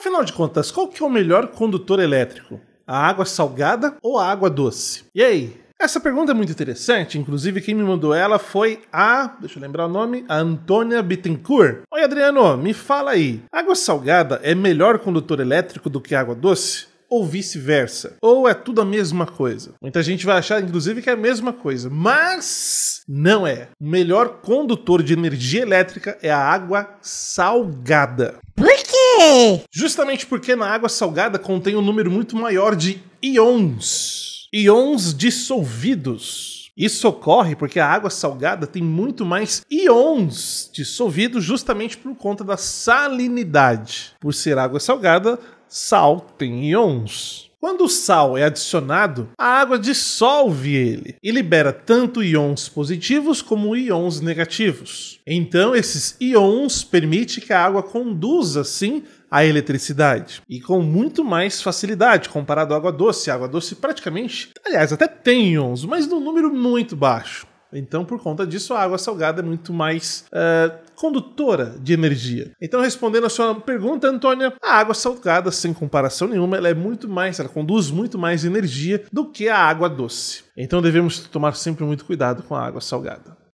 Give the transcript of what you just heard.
Afinal de contas, qual que é o melhor condutor elétrico? A água salgada ou a água doce? E aí? Essa pergunta é muito interessante, inclusive quem me mandou ela foi a, deixa eu lembrar o nome, a Antônia Bittencourt. Oi Adriano, me fala aí, água salgada é melhor condutor elétrico do que água doce? ou vice-versa? Ou é tudo a mesma coisa? Muita gente vai achar, inclusive, que é a mesma coisa, mas não é. O melhor condutor de energia elétrica é a água salgada. Justamente porque na água salgada contém um número muito maior de íons. Íons dissolvidos. Isso ocorre porque a água salgada tem muito mais íons dissolvidos justamente por conta da salinidade. Por ser água salgada, sal tem íons. Quando o sal é adicionado, a água dissolve ele e libera tanto íons positivos como íons negativos. Então, esses íons permitem que a água conduza, sim, a eletricidade. E com muito mais facilidade, comparado à água doce. A água doce praticamente, aliás, até tem íons, mas num número muito baixo. Então, por conta disso, a água salgada é muito mais uh, condutora de energia. Então, respondendo a sua pergunta, Antônia, a água salgada, sem comparação nenhuma, ela é muito mais, ela conduz muito mais energia do que a água doce. Então devemos tomar sempre muito cuidado com a água salgada.